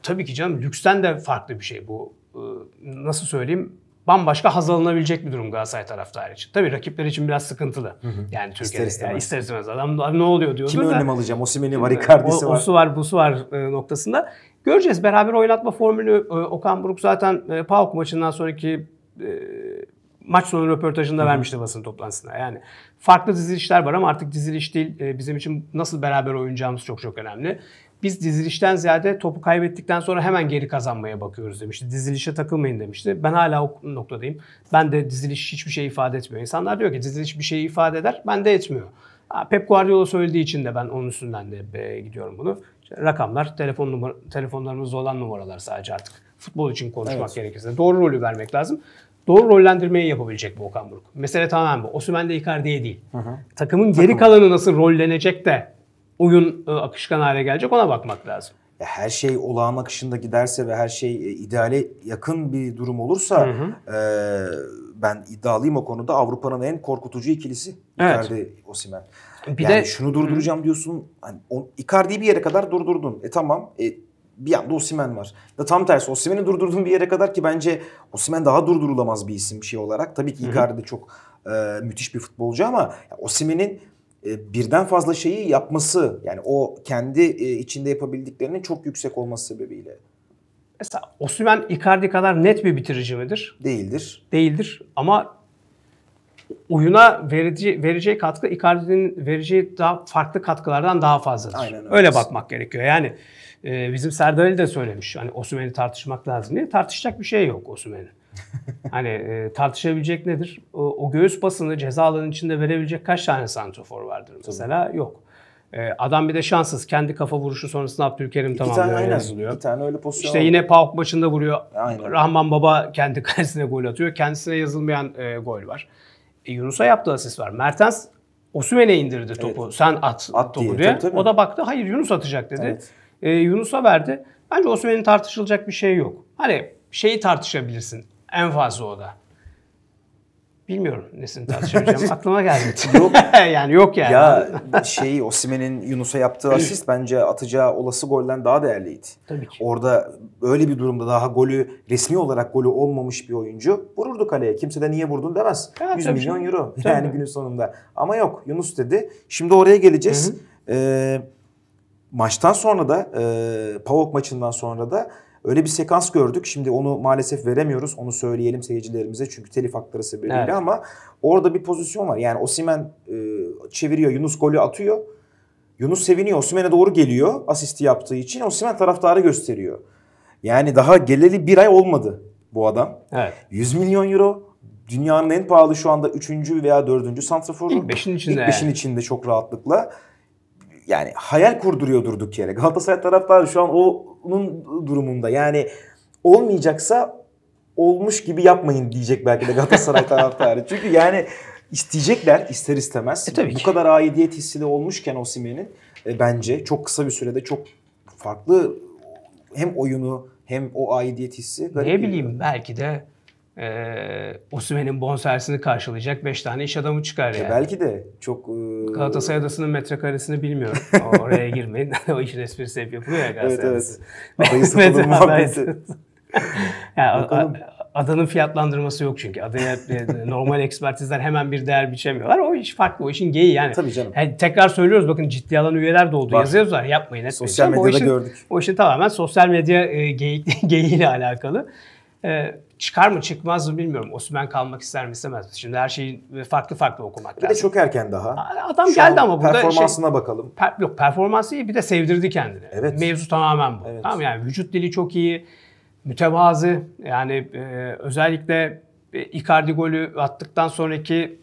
tabii ki canım lüksten de farklı bir şey bu. Ee, nasıl söyleyeyim? bambaşka haz alınabilecek bir durum Galatasaray taraftarı için. Tabii rakipler için biraz sıkıntılı. Hı hı. Yani Türkiye'de ister Yani ister istemez. Adam ne oluyor diyordu Kimi da. önlem alacağım? Osimhen'i var, Icardi'si var. Osu var, busu e, var noktasında. Göreceğiz. Beraber oynatma formülü e, Okan Buruk zaten e, PAOK maçından sonraki maç sonu röportajında Hı-hı. vermişti basın toplantısına. Yani farklı dizilişler var ama artık diziliş değil. Bizim için nasıl beraber oynayacağımız çok çok önemli. Biz dizilişten ziyade topu kaybettikten sonra hemen geri kazanmaya bakıyoruz demişti. Dizilişe takılmayın demişti. Ben hala o noktadayım. Ben de diziliş hiçbir şey ifade etmiyor. İnsanlar diyor ki diziliş bir şey ifade eder. Ben de etmiyor. Pep Guardiola söylediği için de ben onun üstünden de gidiyorum bunu. İşte rakamlar, telefon numara, telefonlarımızda olan numaralar sadece artık. Futbol için konuşmak evet. gerekirse. Doğru rolü vermek lazım. Doğru rollendirmeyi yapabilecek bu Okan Buruk. Mesele tamamen bu. Osimhen de Icardi'ye değil. Hı hı. Takımın geri Takım. kalanı nasıl rollenecek de oyun e, akışkan hale gelecek ona bakmak lazım. Her şey olağan akışında giderse ve her şey e, ideale yakın bir durum olursa hı hı. E, ben iddialıyım o konuda Avrupa'nın en korkutucu ikilisi evet. Osimen. Bir yani de şunu durduracağım hı. diyorsun. Hani on, Icardi'yi bir yere kadar durdurdun. E tamam. E, bir yanda Osimen var. Da tam tersi Osimen'i durdurdun bir yere kadar ki bence Osimen daha durdurulamaz bir isim şey olarak. Tabii ki Icardi çok e, müthiş bir futbolcu ama Osimen'in e, birden fazla şeyi yapması yani o kendi e, içinde yapabildiklerinin çok yüksek olması sebebiyle. Mesela Osimhen Icardi kadar net bir bitirici midir? Değildir. Değildir ama oyuna verici, vereceği katkı Icardi'nin vereceği daha farklı katkılardan daha fazladır. Aynen öyle. Öyle bakmak gerekiyor. Yani e, bizim Serdar Ali de söylemiş. Hani Osimhen'i tartışmak lazım niye? Tartışacak bir şey yok Osimhen'in. <laughs> hani e, tartışabilecek nedir? O, o göğüs basını ceza alanın içinde verebilecek kaç tane santrofor vardır mesela? Tabii. Yok. E, adam bir de şanssız. Kendi kafa vuruşu sonrasında Abdülkerim İki tamamlıyor. Tane, aynen. Bir tane öyle pozisyon İşte yine Pauk maçında vuruyor. Aynen. Rahman Baba kendi <laughs> kalesine gol atıyor. Kendisine yazılmayan e, gol var. E, Yunus'a yaptığı asist var. Mertens Osümen'e indirdi topu. Evet. Sen at, at topu diye. diye. Tabii, tabii. O da baktı hayır Yunus atacak dedi. Evet. E, Yunus'a verdi. Bence Osümen'in tartışılacak bir şey yok. Hani şeyi tartışabilirsin. En fazla o da. Bilmiyorum nesini tartışacağım. <laughs> Aklıma geldi. <laughs> yok. <laughs> yani yok yani. Ya şey Osimen'in Yunus'a yaptığı asist bence atacağı olası golden daha değerliydi. Tabii ki. Orada öyle bir durumda daha golü resmi olarak golü olmamış bir oyuncu vururdu kaleye. Kimse de niye vurdun demez. Ya, 100 milyon canım. euro yani günün sonunda. Ama yok Yunus dedi. Şimdi oraya geleceğiz. Ee, maçtan sonra da e, Pavok maçından sonra da Öyle bir sekans gördük. Şimdi onu maalesef veremiyoruz. Onu söyleyelim seyircilerimize çünkü telif hakları sebebiyle evet. ama orada bir pozisyon var. Yani Osimen e, çeviriyor, Yunus golü atıyor. Yunus seviniyor. Osimen'e doğru geliyor asisti yaptığı için. Osimen taraftarı gösteriyor. Yani daha geleli bir ay olmadı bu adam. Evet. 100 milyon euro dünyanın en pahalı şu anda 3. veya 4. santraforu. İlk 5'in içinde. İlk 5'in yani. içinde çok rahatlıkla. Yani hayal kurduruyor durduk yere. Galatasaray taraftarı şu an o bunun durumunda. Yani olmayacaksa olmuş gibi yapmayın diyecek belki de Galatasaray <laughs> taraftarı. Çünkü yani isteyecekler ister istemez. E, tabii ki. Bu kadar aidiyet hissi de olmuşken Osimhen'in e, bence çok kısa bir sürede çok farklı hem oyunu hem o aidiyet hissi. Ne bileyim belki de e, Osimhen'in bonservisini karşılayacak 5 tane iş adamı çıkar e, yani. E belki de çok... E... Galatasaray Adası'nın metrekaresini bilmiyorum. <laughs> Oraya girmeyin. <laughs> o işin esprisi hep yapılıyor ya Galatasaray Evet evet. Adayı <laughs> satılır adanın fiyatlandırması yok çünkü. Adaya e, normal ekspertizler hemen bir değer biçemiyorlar. O iş farklı. O işin geyi yani. Tabii canım. Yani tekrar söylüyoruz bakın ciddi alan üyeler de oldu. Var. Yazıyorlar yapmayın Sosyal medyada o işin, gördük. O işin tamamen sosyal medya e, geyik, geyiğiyle alakalı. E, çıkar mı çıkmaz mı bilmiyorum. Osman kalmak ister mi istemez mi? Şimdi her şeyi farklı farklı okumak bir lazım. Bir de çok erken daha. Adam Şu geldi ama burada şey- performansına şey, bakalım. Per, yok performansı iyi bir de sevdirdi kendini. Evet. Mevzu tamamen bu. Evet. Tamam yani vücut dili çok iyi. Mütevazı yani e, özellikle e, Icardi golü attıktan sonraki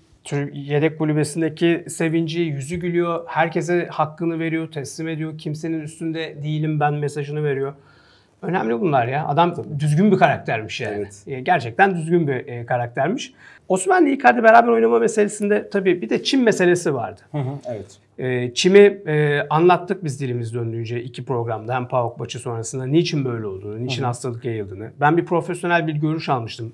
yedek kulübesindeki sevinci, yüzü gülüyor. Herkese hakkını veriyor, teslim ediyor. Kimsenin üstünde değilim ben mesajını veriyor. Önemli bunlar ya. Adam Tabii. düzgün bir karaktermiş yani. Evet. E, gerçekten düzgün bir e, karaktermiş. Osmanlı Icardi beraber oynama meselesinde tabii bir de Çin meselesi vardı. Hı hı, evet. E, Çim'i e, anlattık biz dilimiz döndüğünce iki programda hem PAOK maçı sonrasında niçin böyle olduğunu, niçin hı hı. hastalık yayıldığını. Ben bir profesyonel bir görüş almıştım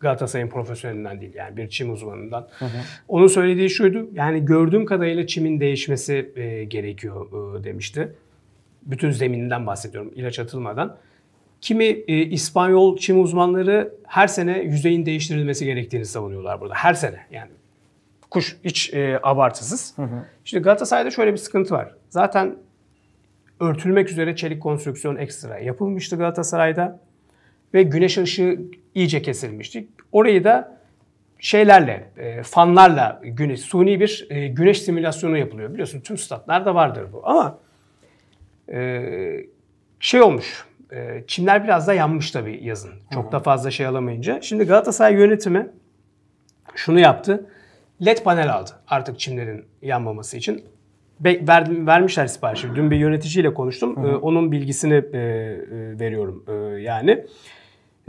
Galatasaray'ın profesyonelinden değil yani bir çim uzmanından. Hı hı. Onun söylediği şuydu yani gördüğüm kadarıyla çimin değişmesi e, gerekiyor e, demişti bütün zemininden bahsediyorum ilaç atılmadan. Kimi e, İspanyol çim uzmanları her sene yüzeyin değiştirilmesi gerektiğini savunuyorlar burada. Her sene yani. Kuş hiç e, abartısız. Hı hı. Şimdi Galatasaray'da şöyle bir sıkıntı var. Zaten örtülmek üzere çelik konstrüksiyon ekstra yapılmıştı Galatasaray'da. Ve güneş ışığı iyice kesilmişti. Orayı da şeylerle, e, fanlarla güneş, suni bir e, güneş simülasyonu yapılıyor. Biliyorsun tüm statlarda vardır bu. Ama ee, şey olmuş. E, çimler biraz da yanmış tabii yazın. Çok Hı-hı. da fazla şey alamayınca. Şimdi Galatasaray yönetimi şunu yaptı. LED panel aldı artık çimlerin yanmaması için. Be- ver- vermişler siparişi. Dün bir yöneticiyle konuştum. hı ee, Onun bilgisini e, e, veriyorum yani.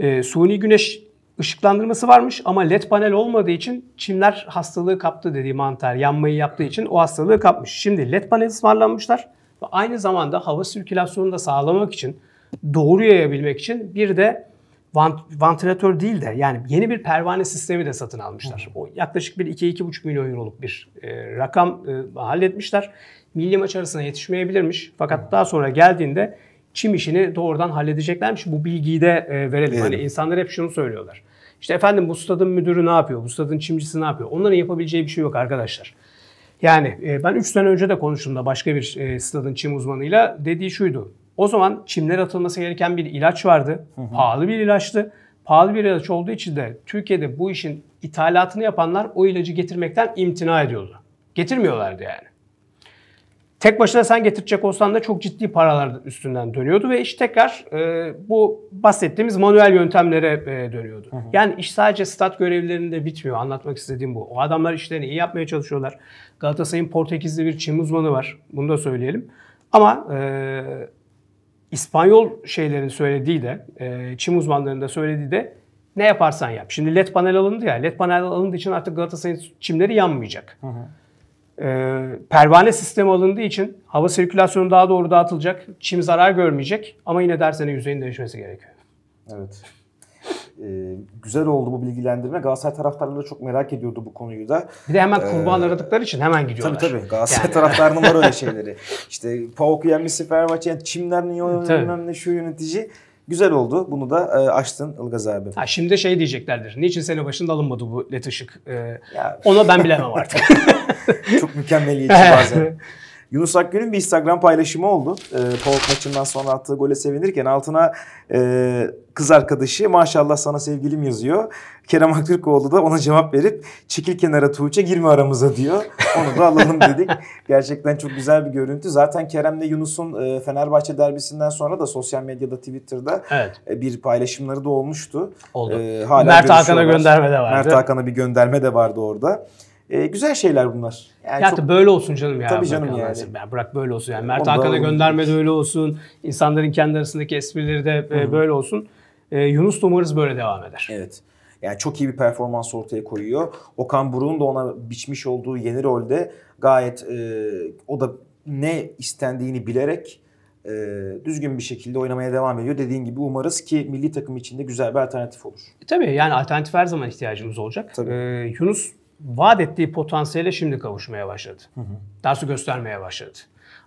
Ee, Suni güneş ışıklandırması varmış ama led panel olmadığı için çimler hastalığı kaptı dediği mantar yanmayı yaptığı için o hastalığı kapmış. Şimdi led panel ısmarlanmışlar ve aynı zamanda hava sirkülasyonunu da sağlamak için, doğru yayabilmek için bir de vant vantilatör değil de yani yeni bir pervane sistemi de satın almışlar. O yaklaşık bir 2-2,5 milyon euroluk bir e, rakam e, halletmişler. Milli maç arasına yetişmeyebilirmiş. Fakat daha sonra geldiğinde çim işini doğrudan halledeceklermiş. Bu bilgiyi de e, verelim. Evet. Hani insanlar hep şunu söylüyorlar. İşte efendim bu stadın müdürü ne yapıyor? Bu stadın çimcisi ne yapıyor? Onların yapabileceği bir şey yok arkadaşlar. Yani e, ben 3 sene önce de konuştuğumda başka bir e, stadın çim uzmanıyla dediği şuydu. O zaman çimler atılması gereken bir ilaç vardı. Hı hı. Pahalı bir ilaçtı. Pahalı bir ilaç olduğu için de Türkiye'de bu işin ithalatını yapanlar o ilacı getirmekten imtina ediyordu. Getirmiyorlardı yani. Tek başına sen getirecek olsan da çok ciddi paralar üstünden dönüyordu ve iş tekrar e, bu bahsettiğimiz manuel yöntemlere e, dönüyordu. Hı hı. Yani iş sadece stat görevlerinde bitmiyor. Anlatmak istediğim bu. O adamlar işlerini iyi yapmaya çalışıyorlar. Galatasaray'ın Portekizli bir çim uzmanı var. Bunu da söyleyelim. Ama e, İspanyol şeylerin söylediği de, e, çim uzmanlarının da söylediği de ne yaparsan yap. Şimdi led panel alındı ya. Led panel alındığı için artık Galatasaray'ın çimleri yanmayacak. Hı hı. E, pervane sistemi alındığı için hava sirkülasyonu daha doğru dağıtılacak. Çim zarar görmeyecek ama yine dersene yüzeyin değişmesi gerekiyor. Evet. Ee, güzel oldu bu bilgilendirme. Galatasaray taraftarları çok merak ediyordu bu konuyu da. Bir de hemen ee, kurban ee, aradıkları için hemen gidiyorlar. Tabii tabii. Galatasaray yani. taraftarının var öyle <laughs> şeyleri. İşte PAOK yenmişse Fenerbahçe yani Çimler niye bilmem ne şu yönetici. Güzel oldu. Bunu da e, açtın Ilgaz abi. Ha, şimdi şey diyeceklerdir. Niçin sene başında alınmadı bu led ışık? Ee, Ona ben bilemem artık. <laughs> <laughs> Çok mükemmeliyetçi <laughs> bazen. Yunus Akgül'ün bir Instagram paylaşımı oldu. E, ee, Polk maçından sonra attığı gole sevinirken altına e, kız arkadaşı maşallah sana sevgilim yazıyor. Kerem Aktürkoğlu da ona cevap verip çekil kenara Tuğçe girme aramıza diyor. Onu da alalım <laughs> dedik. Gerçekten çok güzel bir görüntü. Zaten Kerem'le Yunus'un e, Fenerbahçe derbisinden sonra da sosyal medyada Twitter'da evet. e, bir paylaşımları da olmuştu. Oldu. E, hala Mert Hakan'a gönderme de vardı. Mert Hakan'a bir gönderme de vardı orada. E, güzel şeyler bunlar. Yani ya çok... böyle olsun canım ya. Tabii canım yani. yani. Bırak böyle olsun yani. Ee, Mert Hakan'a gönderme de öyle olsun. İnsanların kendi arasındaki esprileri de Hı-hı. E, böyle olsun. E, Yunus umarız böyle devam eder. Evet. Yani çok iyi bir performans ortaya koyuyor. Okan Buruk'un da ona biçmiş olduğu yeni rolde gayet e, o da ne istendiğini bilerek e, düzgün bir şekilde oynamaya devam ediyor. Dediğin gibi umarız ki milli takım içinde güzel bir alternatif olur. E, tabii yani alternatif her zaman ihtiyacımız olacak. Tabii. E, Yunus vaat ettiği potansiyele şimdi kavuşmaya başladı. Hı hı. Dersi göstermeye başladı.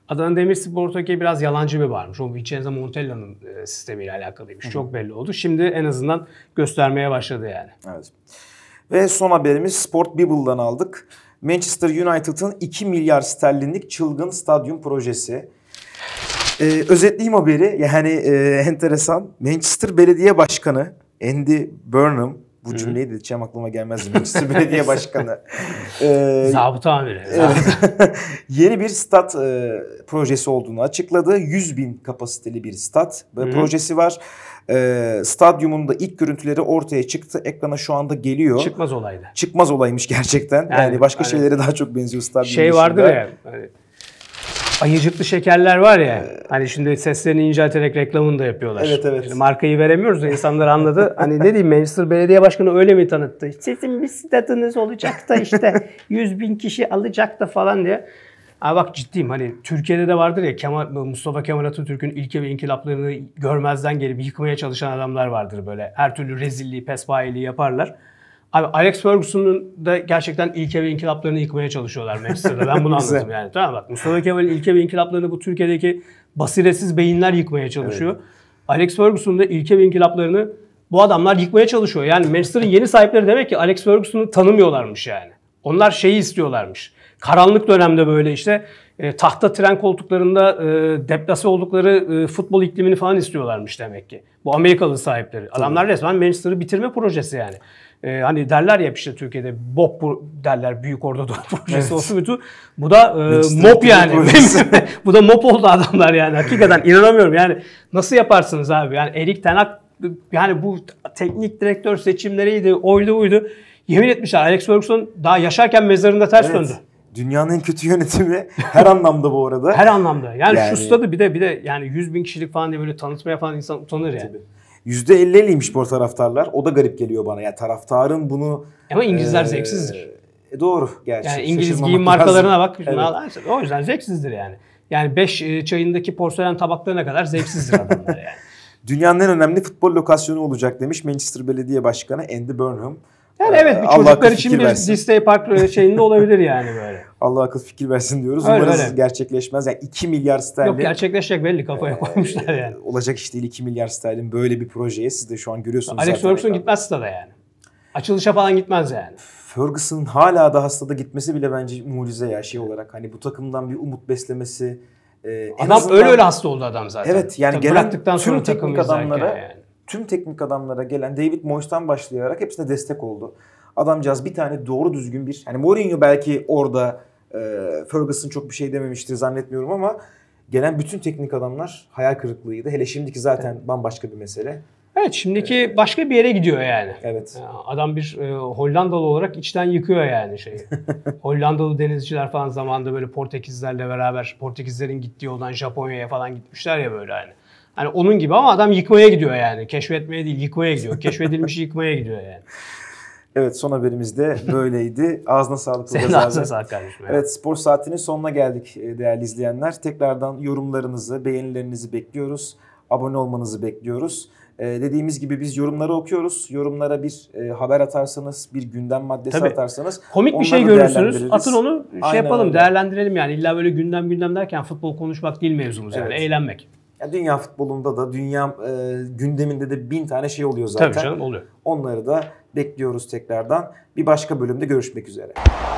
Adana Demirspor Tokyo biraz yalancı bir varmış. O Vincenzo Montella'nın e, sistemiyle alakalıymış. Hı hı. Çok belli oldu. Şimdi en azından göstermeye başladı yani. Evet. Ve son haberimiz Sport Bibble'dan aldık. Manchester United'ın 2 milyar sterlinlik çılgın stadyum projesi. Ee, özetleyeyim haberi. Yani e, enteresan. Manchester Belediye Başkanı Andy Burnham bu cümleyi de diyeceğim aklıma gelmezdi. <laughs> Manchester Belediye Başkanı. ee, Zabıta amiri. <laughs> yeni bir stat e, projesi olduğunu açıkladı. 100 bin kapasiteli bir stat Hı-hı. projesi var. E, stadyumun da ilk görüntüleri ortaya çıktı. Ekrana şu anda geliyor. Çıkmaz olaydı. Çıkmaz olaymış gerçekten. Yani, yani başka hani, şeylere daha çok benziyor stadyum. Şey dışında. vardır ya. Hani, ayıcıklı şekerler var ya. hani şimdi seslerini incelterek reklamını da yapıyorlar. Evet evet. Şimdi markayı veremiyoruz da insanlar anladı. <laughs> hani ne diyeyim Manchester Belediye Başkanı öyle mi tanıttı? Sizin bir statınız olacak da işte 100 <laughs> bin kişi alacak da falan diye. Ha bak ciddiyim hani Türkiye'de de vardır ya Kemal, Mustafa Kemal Atatürk'ün ilke ve inkılaplarını görmezden gelip yıkmaya çalışan adamlar vardır böyle. Her türlü rezilliği, pespayeliği yaparlar. Abi Alex Ferguson'un da gerçekten ilke ve inkılaplarını yıkmaya çalışıyorlar Manchester'da. Ben bunu <laughs> anladım yani. Tamam bak Mustafa Kemal'in ilke ve inkılaplarını bu Türkiye'deki basiretsiz beyinler yıkmaya çalışıyor. Evet. Alex Ferguson'un da ilke ve inkılaplarını bu adamlar yıkmaya çalışıyor. Yani Manchester'ın yeni sahipleri demek ki Alex Ferguson'u tanımıyorlarmış yani. Onlar şeyi istiyorlarmış. Karanlık dönemde böyle işte e, tahta tren koltuklarında e, deplase oldukları e, futbol iklimini falan istiyorlarmış demek ki. Bu Amerikalı sahipleri. Adamlar resmen Manchester'ı bitirme projesi yani e, hani derler ya işte Türkiye'de BOP derler Büyük orada Doğu Projesi evet. olsun bütün. Bu da e, MOP yani. <laughs> bu da MOP oldu adamlar yani. Hakikaten inanamıyorum yani. Nasıl yaparsınız abi? Yani Erik Tenak yani bu teknik direktör seçimleriydi, oydu uydu. Yemin etmişler Alex Ferguson daha yaşarken mezarında ters evet. döndü. Dünyanın en kötü yönetimi <laughs> her anlamda bu arada. Her anlamda. Yani, yani... şu stadı bir de bir de yani 100 bin kişilik falan diye böyle tanıtmaya falan insan utanır yani. Tabii. %50'liymiş bu taraftarlar. O da garip geliyor bana. Yani taraftarın bunu... Ama İngilizler e, zevksizdir. E, doğru gerçi. Yani İngiliz giyim markalarına lazım. bak. Evet. O yüzden zevksizdir yani. Yani 5 e, çayındaki porselen tabaklarına kadar zevksizdir <laughs> adamlar yani. Dünyanın en önemli futbol lokasyonu olacak demiş Manchester Belediye Başkanı Andy Burnham. Yani ee, evet bir Allah çocuklar için bir Disney Park <laughs> şeyinde olabilir yani böyle. Allah akıl fikir versin diyoruz. Öyle, Umarız öyle. gerçekleşmez. Yani 2 milyar sterlin. Yok gerçekleşecek belli kafaya ee, koymuşlar yani. Olacak iş değil 2 milyar sterlin böyle bir projeye siz de şu an görüyorsunuz. Alex Ferguson gitmez stada yani. Açılışa falan gitmez yani. Ferguson'ın hala daha stada gitmesi bile bence mucize ya şey olarak. Hani bu takımdan bir umut beslemesi. Ee, adam azından, öyle öyle hasta oldu adam zaten. Evet yani Tabii gelen bıraktıktan sonra tüm teknik adamlara yani tüm teknik adamlara gelen David Moyes'tan başlayarak hepsine destek oldu. Adamcağız bir tane doğru düzgün bir hani Mourinho belki orada e, Ferguson çok bir şey dememiştir zannetmiyorum ama gelen bütün teknik adamlar hayal kırıklığıydı. Hele şimdiki zaten bambaşka bir mesele. Evet şimdiki ee, başka bir yere gidiyor yani. Evet. E, adam bir e, Hollandalı olarak içten yıkıyor yani şeyi. <laughs> Hollandalı denizciler falan zamanında böyle Portekizlerle beraber Portekizlerin gittiği yoldan Japonya'ya falan gitmişler ya böyle hani. Hani onun gibi ama adam yıkmaya gidiyor yani. Keşfetmeye değil yıkmaya gidiyor. Keşfedilmişi <laughs> yıkmaya gidiyor yani. Evet son haberimiz de böyleydi. Ağzına sağlık. Senin ağzına sağlık kardeşim. Evet spor saatinin sonuna geldik e, değerli izleyenler. Tekrardan yorumlarınızı, beğenilerinizi bekliyoruz. Abone olmanızı bekliyoruz. Ee, dediğimiz gibi biz yorumları okuyoruz. Yorumlara bir e, haber atarsanız, bir gündem maddesi Tabii. atarsanız komik bir şey görürsünüz. Atın onu şey Aynen yapalım, öyle. değerlendirelim yani. İlla böyle gündem gündem derken futbol konuşmak değil mevzumuz yani, eğlenmek. Ya dünya futbolunda da, dünya e, gündeminde de bin tane şey oluyor zaten. Tabii canım oluyor. Onları da bekliyoruz tekrardan. Bir başka bölümde görüşmek üzere.